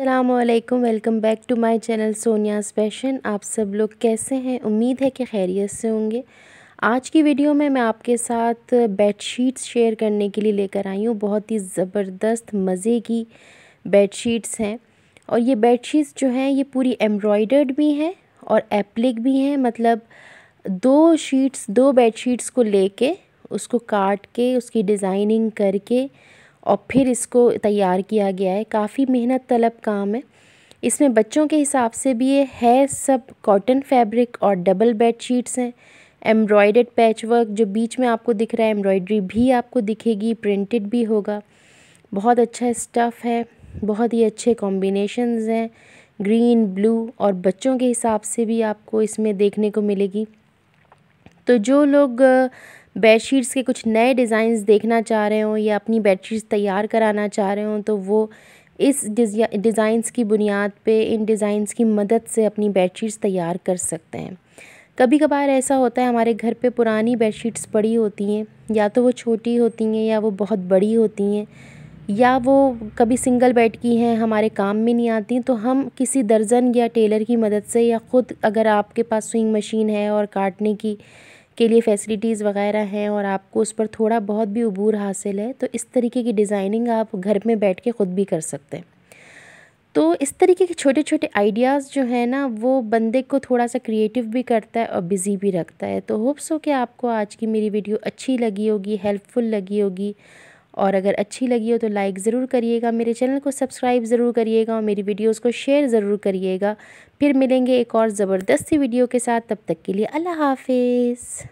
अल्लाम welcome back to my channel Sonia स्पेशन आप सब लोग कैसे हैं उम्मीद है कि खैरियत से होंगे आज की वीडियो में मैं आपके साथ बेडशीट्स शेयर करने के लिए लेकर आई हूँ बहुत ही ज़बरदस्त मज़े की बेडशीट्स हैं और ये बेडशीट्स जो हैं ये पूरी एम्ब्रॉयडर्ड भी हैं और एप्लिक भी हैं मतलब दो शीट्स दो बेड को ले उसको काट के उसकी डिज़ाइनिंग करके और फिर इसको तैयार किया गया है काफ़ी मेहनत तलब काम है इसमें बच्चों के हिसाब से भी ये है सब कॉटन फैब्रिक और डबल बेड शीट्स हैं एम्ब्रॉयडेड पैच वर्क जो बीच में आपको दिख रहा है एम्ब्रॉयडरी भी आपको दिखेगी प्रिंटेड भी होगा बहुत अच्छा स्टफ़ है बहुत ही अच्छे कॉम्बिनेशन हैं ग्रीन ब्लू और बच्चों के हिसाब से भी आपको इसमें देखने को मिलेगी तो जो लोग बेडशीट्स के कुछ नए डिज़ाइंस देखना चाह रहे हों या अपनी बेडशीट्स तैयार कराना चाह रहे हों तो वो इस डिज़ाइंस की बुनियाद पे इन डिज़ाइंस की मदद से अपनी बेडशीट्स तैयार कर सकते हैं कभी कभार ऐसा होता है हमारे घर पे पुरानी बेडशीट्स पड़ी होती हैं या तो वो छोटी होती हैं या वो बहुत बड़ी होती हैं या वो कभी सिंगल बेड की हैं हमारे काम में नहीं आती तो हम किसी दर्जन या टेलर की मदद से या ख़ुद अगर आपके पास स्विंग मशीन है और काटने की के लिए फैसिलिटीज़ वगैरह हैं और आपको उस पर थोड़ा बहुत भी अबूर हासिल है तो इस तरीके की डिज़ाइनिंग आप घर में बैठ के ख़ुद भी कर सकते हैं तो इस तरीके के छोटे छोटे आइडियाज़ जो है ना वो बंदे को थोड़ा सा क्रिएटिव भी करता है और बिज़ी भी रखता है तो होप्स हो कि आपको आज की मेरी वीडियो अच्छी लगी होगी हेल्पफुल लगी होगी और अगर अच्छी लगी हो तो लाइक ज़रूर करिएगा मेरे चैनल को सब्सक्राइब ज़रूर करिएगा और मेरी वीडियोज़ को शेयर ज़रूर करिएगा फिर मिलेंगे एक और ज़बरदस्ती वीडियो के साथ तब तक के लिए अल्लाह हाफिज़